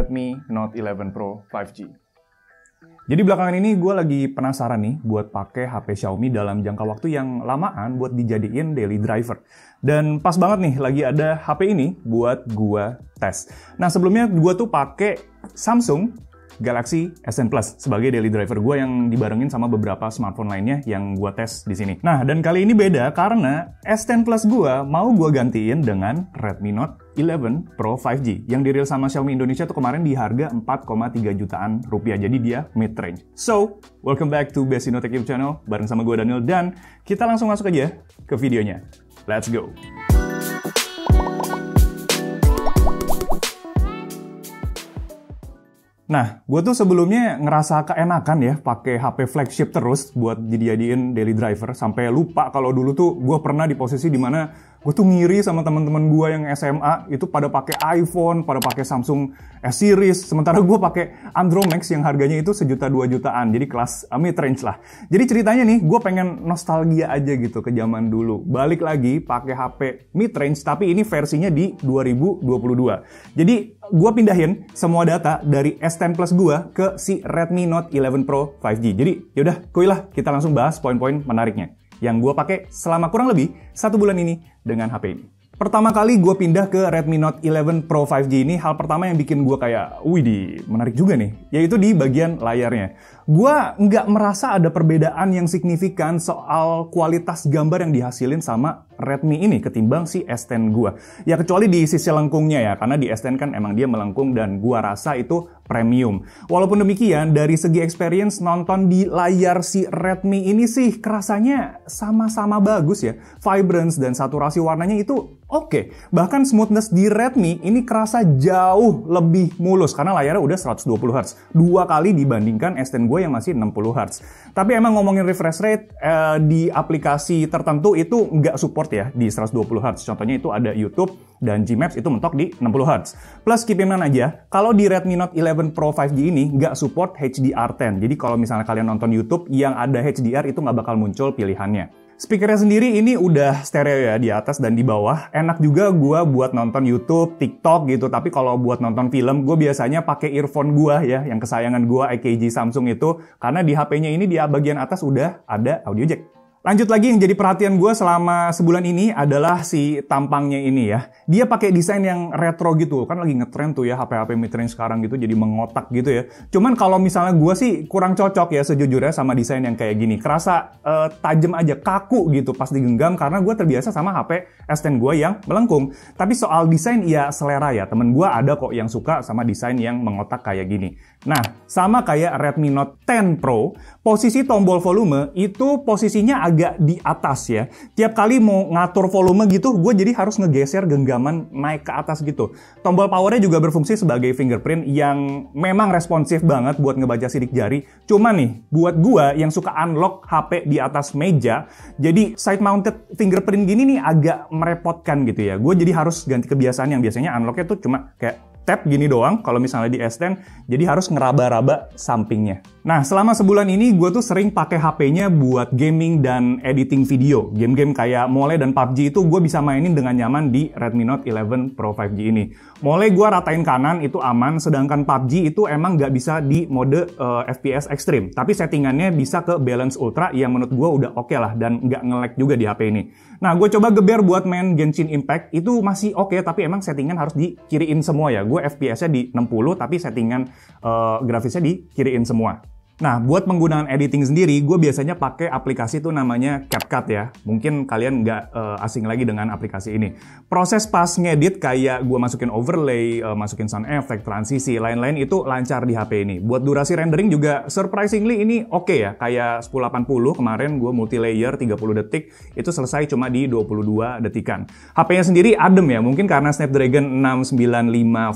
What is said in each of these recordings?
Redmi Note 11 Pro 5G. Jadi belakangan ini gue lagi penasaran nih buat pakai HP Xiaomi dalam jangka waktu yang lamaan buat dijadiin daily driver. Dan pas banget nih lagi ada HP ini buat gue tes. Nah sebelumnya gue tuh pakai Samsung Galaxy S10 Plus sebagai daily driver gue yang dibarengin sama beberapa smartphone lainnya yang gue tes di sini. Nah, dan kali ini beda karena S10 Plus gue mau gue gantiin dengan Redmi Note 11 Pro 5G yang dirilis sama Xiaomi Indonesia tuh kemarin di harga 4,3 jutaan rupiah. Jadi dia mid range. So, welcome back to Besino Tech YouTube channel bareng sama gue Daniel dan kita langsung masuk aja ke videonya. Let's go. Nah, gue tuh sebelumnya ngerasa keenakan ya pakai HP flagship terus buat dijadiin daily driver sampai lupa kalau dulu tuh gue pernah di posisi dimana gue tuh ngiri sama teman-teman gue yang SMA itu pada pakai iPhone, pada pakai Samsung S series, sementara gue pakai Andromax yang harganya itu sejuta dua jutaan, jadi kelas mid range lah. Jadi ceritanya nih, gue pengen nostalgia aja gitu ke zaman dulu, balik lagi pakai HP mid range tapi ini versinya di 2022. Jadi gue pindahin semua data dari S10 Plus gue ke si Redmi Note 11 Pro 5G. Jadi yaudah, kuilah kita langsung bahas poin-poin menariknya yang gue pakai selama kurang lebih satu bulan ini dengan HP ini. Pertama kali gue pindah ke Redmi Note 11 Pro 5G ini, hal pertama yang bikin gue kayak, wih di menarik juga nih, yaitu di bagian layarnya gue nggak merasa ada perbedaan yang signifikan soal kualitas gambar yang dihasilin sama Redmi ini ketimbang si S10 gue. Ya kecuali di sisi lengkungnya ya, karena di S10 kan emang dia melengkung dan gue rasa itu premium. Walaupun demikian, dari segi experience nonton di layar si Redmi ini sih kerasanya sama-sama bagus ya. Vibrance dan saturasi warnanya itu oke. Okay. Bahkan smoothness di Redmi ini kerasa jauh lebih mulus karena layarnya udah 120 Hz. Dua kali dibandingkan S10 gue gue yang masih 60 Hz. Tapi emang ngomongin refresh rate eh, di aplikasi tertentu itu nggak support ya di 120 Hz. Contohnya itu ada YouTube dan Gmaps itu mentok di 60 Hz. Plus keep in mind aja, kalau di Redmi Note 11 Pro 5G ini nggak support HDR10. Jadi kalau misalnya kalian nonton YouTube yang ada HDR itu nggak bakal muncul pilihannya. Speakernya sendiri ini udah stereo ya di atas dan di bawah. Enak juga gue buat nonton YouTube, TikTok gitu. Tapi kalau buat nonton film, gue biasanya pakai earphone gue ya, yang kesayangan gue AKG Samsung itu. Karena di HP-nya ini di bagian atas udah ada audio jack. Lanjut lagi yang jadi perhatian gue selama sebulan ini adalah si tampangnya ini ya. Dia pakai desain yang retro gitu, kan lagi ngetrend tuh ya HP-HP mid-range sekarang gitu jadi mengotak gitu ya. Cuman kalau misalnya gue sih kurang cocok ya sejujurnya sama desain yang kayak gini. Kerasa uh, tajam aja, kaku gitu pas digenggam karena gue terbiasa sama HP S10 gue yang melengkung. Tapi soal desain ya selera ya, temen gue ada kok yang suka sama desain yang mengotak kayak gini. Nah, sama kayak Redmi Note 10 Pro, posisi tombol volume itu posisinya agak di atas ya. Tiap kali mau ngatur volume gitu, gue jadi harus ngegeser genggaman naik ke atas gitu. Tombol powernya juga berfungsi sebagai fingerprint yang memang responsif banget buat ngebaca sidik jari. Cuma nih, buat gue yang suka unlock HP di atas meja, jadi side mounted fingerprint gini nih agak merepotkan gitu ya. Gue jadi harus ganti kebiasaan yang biasanya unlocknya tuh cuma kayak step gini doang kalau misalnya di S10 jadi harus ngeraba-raba sampingnya. Nah selama sebulan ini gue tuh sering pakai HP-nya buat gaming dan editing video. Game-game kayak Mole dan PUBG itu gue bisa mainin dengan nyaman di Redmi Note 11 Pro 5G ini. Mole gue ratain kanan itu aman sedangkan PUBG itu emang nggak bisa di mode uh, eh, FPS ekstrim. Tapi settingannya bisa ke balance ultra yang menurut gue udah oke okay lah dan nggak ngelek juga di HP ini. Nah gue coba geber buat main Genshin Impact itu masih oke okay, tapi emang settingan harus dikiriin semua ya. Gue fps-nya di 60 tapi settingan uh, grafisnya dikiriin semua Nah, buat penggunaan editing sendiri, gue biasanya pakai aplikasi itu namanya CapCut ya. Mungkin kalian nggak uh, asing lagi dengan aplikasi ini. Proses pas ngedit kayak gue masukin overlay, uh, masukin sound effect, transisi, lain-lain itu lancar di HP ini. Buat durasi rendering juga surprisingly ini oke okay ya. Kayak 1080 kemarin gue multi layer 30 detik, itu selesai cuma di 22 detikan. HP-nya sendiri adem ya, mungkin karena Snapdragon 695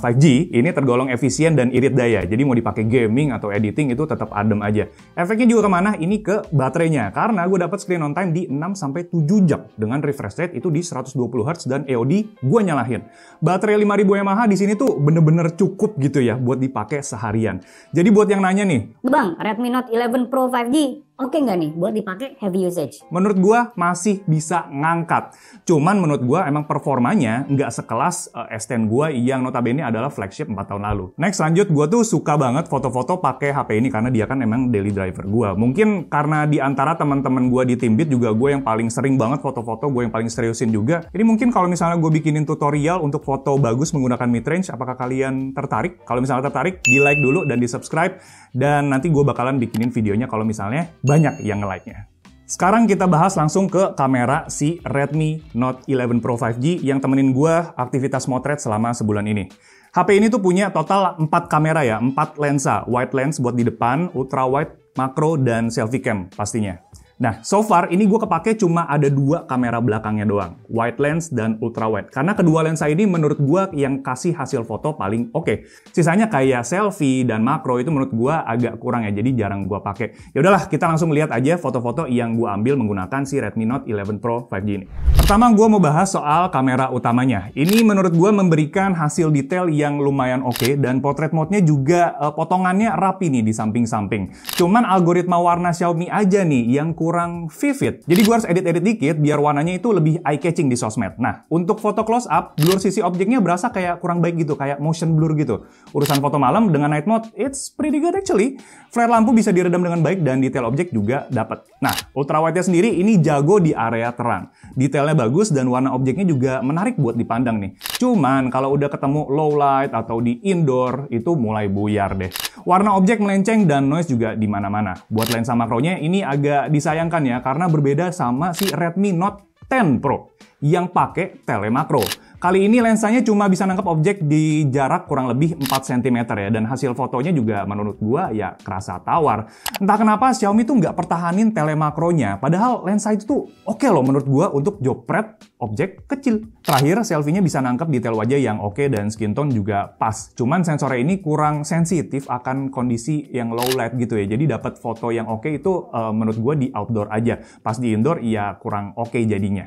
5G ini tergolong efisien dan irit daya. Jadi mau dipakai gaming atau editing itu tetap adem adem aja. Efeknya juga kemana? Ini ke baterainya. Karena gue dapat screen on time di 6-7 jam. Dengan refresh rate itu di 120Hz dan EOD gue nyalahin. Baterai 5000 mAh di sini tuh bener-bener cukup gitu ya buat dipakai seharian. Jadi buat yang nanya nih. Bang, Redmi Note 11 Pro 5G Oke nggak nih buat dipakai heavy usage? Menurut gua masih bisa ngangkat. Cuman menurut gua emang performanya nggak sekelas uh, eh, S10 gua yang notabene adalah flagship 4 tahun lalu. Next lanjut gua tuh suka banget foto-foto pakai HP ini karena dia kan emang daily driver gua. Mungkin karena di antara teman-teman gua di Timbit juga gua yang paling sering banget foto-foto, gua yang paling seriusin juga. Jadi mungkin kalau misalnya gue bikinin tutorial untuk foto bagus menggunakan midrange, apakah kalian tertarik? Kalau misalnya tertarik, di like dulu dan di subscribe. Dan nanti gua bakalan bikinin videonya kalau misalnya banyak yang nge-like-nya. Sekarang kita bahas langsung ke kamera si Redmi Note 11 Pro 5G yang temenin gue aktivitas motret selama sebulan ini. HP ini tuh punya total 4 kamera ya, 4 lensa, wide lens buat di depan, ultra wide, makro, dan selfie cam pastinya. Nah, so far ini gue kepake cuma ada dua kamera belakangnya doang, wide lens dan ultra wide. Karena kedua lensa ini menurut gue yang kasih hasil foto paling oke. Okay. Sisanya kayak selfie dan makro itu menurut gue agak kurang ya, jadi jarang gue pake Ya udahlah, kita langsung lihat aja foto-foto yang gue ambil menggunakan si Redmi Note 11 Pro 5G ini. Pertama, gue mau bahas soal kamera utamanya. Ini menurut gue memberikan hasil detail yang lumayan oke okay, dan portrait mode-nya juga eh, potongannya rapi nih di samping-samping. Cuman algoritma warna Xiaomi aja nih yang kurang vivid. Jadi gue harus edit-edit dikit biar warnanya itu lebih eye-catching di sosmed. Nah, untuk foto close-up, blur sisi objeknya berasa kayak kurang baik gitu, kayak motion blur gitu. Urusan foto malam dengan night mode, it's pretty good actually. Flare lampu bisa diredam dengan baik dan detail objek juga dapat. Nah, ultrawide-nya sendiri ini jago di area terang. Detailnya bagus dan warna objeknya juga menarik buat dipandang nih. Cuman kalau udah ketemu low light atau di indoor, itu mulai buyar deh. Warna objek melenceng dan noise juga di mana-mana. Buat lensa makronya ini agak disayang disayangkan ya karena berbeda sama si Redmi Note 10 Pro yang pakai telemakro. Kali ini lensanya cuma bisa nangkep objek di jarak kurang lebih 4 cm ya, dan hasil fotonya juga menurut gua ya kerasa tawar. Entah kenapa Xiaomi tuh nggak pertahanin telemakronya, padahal lensa itu tuh oke okay loh menurut gua untuk jopret objek kecil. Terakhir, selfie-nya bisa nangkep detail wajah yang oke okay dan skin tone juga pas. Cuman sensornya ini kurang sensitif akan kondisi yang low light gitu ya, jadi dapat foto yang oke okay itu uh, menurut gua di outdoor aja. Pas di indoor, ya kurang oke okay jadinya.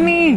sini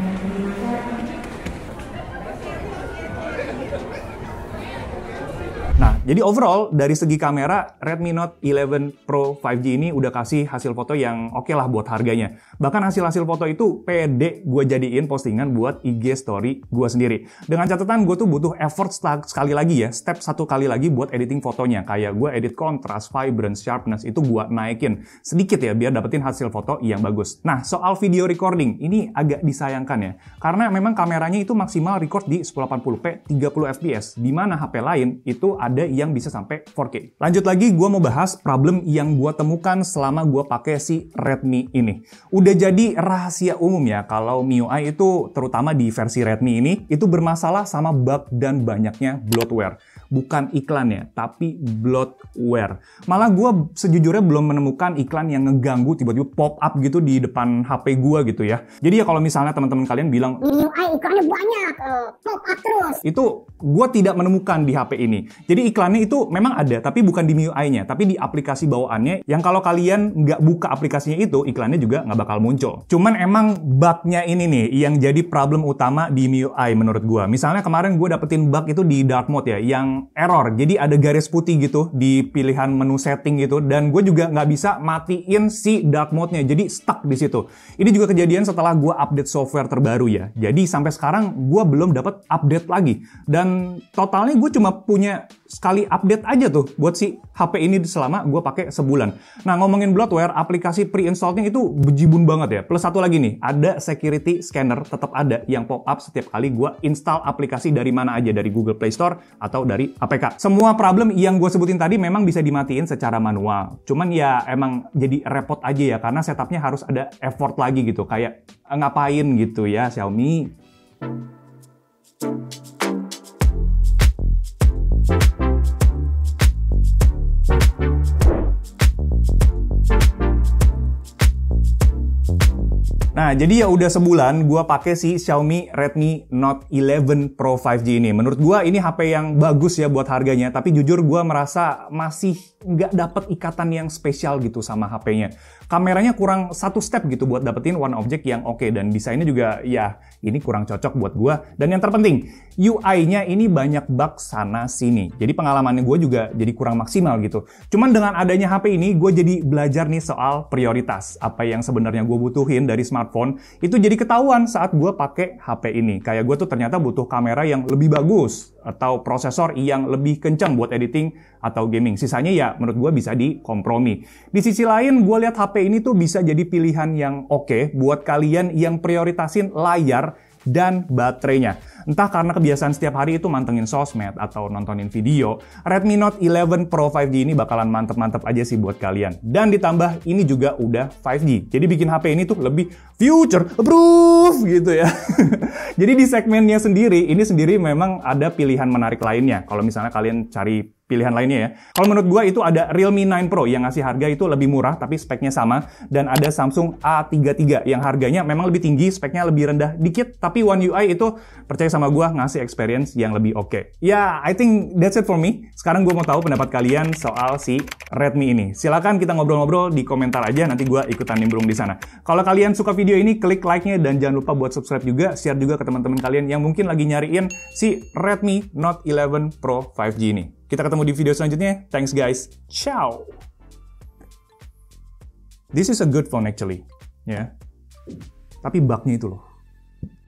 Jadi overall dari segi kamera Redmi Note 11 Pro 5G ini udah kasih hasil foto yang oke okay lah buat harganya. Bahkan hasil-hasil foto itu PD gue jadiin postingan buat IG story gue sendiri. Dengan catatan gue tuh butuh effort sekali lagi ya, step satu kali lagi buat editing fotonya. Kayak gue edit kontras vibrance, sharpness itu gue naikin sedikit ya biar dapetin hasil foto yang bagus. Nah soal video recording ini agak disayangkan ya. Karena memang kameranya itu maksimal record di 1080p 30 fps. Di mana HP lain itu ada yang bisa sampai 4K. Lanjut lagi, gue mau bahas problem yang gue temukan selama gue pakai si Redmi ini. Udah jadi rahasia umum ya kalau MIUI itu terutama di versi Redmi ini itu bermasalah sama bug dan banyaknya bloatware bukan iklan ya tapi bloatware. Malah gue sejujurnya belum menemukan iklan yang ngeganggu tiba-tiba pop up gitu di depan HP gue gitu ya. Jadi ya kalau misalnya teman-teman kalian bilang, UI iklannya banyak, eh, pop up terus. Itu gue tidak menemukan di HP ini. Jadi iklannya itu memang ada, tapi bukan di MIUI-nya, tapi di aplikasi bawaannya yang kalau kalian nggak buka aplikasinya itu, iklannya juga nggak bakal muncul. Cuman emang bugnya ini nih yang jadi problem utama di MIUI menurut gue. Misalnya kemarin gue dapetin bug itu di dark mode ya, yang error. Jadi ada garis putih gitu di pilihan menu setting gitu. Dan gue juga nggak bisa matiin si dark mode-nya. Jadi stuck di situ. Ini juga kejadian setelah gue update software terbaru ya. Jadi sampai sekarang gue belum dapat update lagi. Dan totalnya gue cuma punya sekali update aja tuh buat si HP ini selama gue pakai sebulan. Nah ngomongin bloatware, aplikasi pre-installnya itu bejibun banget ya. Plus satu lagi nih, ada security scanner tetap ada yang pop up setiap kali gue install aplikasi dari mana aja dari Google Play Store atau dari APK. Semua problem yang gue sebutin tadi memang bisa dimatiin secara manual. Cuman ya emang jadi repot aja ya karena setupnya harus ada effort lagi gitu. Kayak eh, ngapain gitu ya Xiaomi. Thank you Nah, jadi ya udah sebulan gua pakai si Xiaomi Redmi Note 11 Pro 5G ini. Menurut gua ini HP yang bagus ya buat harganya, tapi jujur gua merasa masih nggak dapet ikatan yang spesial gitu sama HP-nya kameranya kurang satu step gitu buat dapetin one object yang oke okay. dan desainnya juga ya ini kurang cocok buat gua dan yang terpenting UI-nya ini banyak bug sana sini jadi pengalamannya gua juga jadi kurang maksimal gitu cuman dengan adanya HP ini gua jadi belajar nih soal prioritas apa yang sebenarnya gua butuhin dari smartphone itu jadi ketahuan saat gua pakai HP ini kayak gua tuh ternyata butuh kamera yang lebih bagus atau prosesor yang lebih kencang buat editing atau gaming. Sisanya ya menurut gue bisa dikompromi. Di sisi lain, gue lihat HP ini tuh bisa jadi pilihan yang oke okay buat kalian yang prioritasin layar dan baterainya. Entah karena kebiasaan setiap hari itu mantengin sosmed atau nontonin video, Redmi Note 11 Pro 5G ini bakalan mantep-mantep aja sih buat kalian. Dan ditambah ini juga udah 5G. Jadi bikin HP ini tuh lebih future proof gitu ya. Jadi di segmennya sendiri, ini sendiri memang ada pilihan menarik lainnya. Kalau misalnya kalian cari pilihan lainnya ya. Kalau menurut gue itu ada Realme 9 Pro yang ngasih harga itu lebih murah tapi speknya sama dan ada Samsung A33 yang harganya memang lebih tinggi, speknya lebih rendah dikit tapi One UI itu percaya sama gue ngasih experience yang lebih oke. Okay. Ya, yeah, I think that's it for me. Sekarang gue mau tahu pendapat kalian soal si Redmi ini. Silahkan kita ngobrol-ngobrol di komentar aja nanti gue ikutan nimbrung di sana. Kalau kalian suka video ini klik like-nya dan jangan lupa buat subscribe juga, share juga ke teman-teman kalian yang mungkin lagi nyariin si Redmi Note 11 Pro 5G ini. Kita ketemu di video selanjutnya. Thanks guys. Ciao. This is a good phone actually. Ya. Yeah. Tapi bugnya itu loh.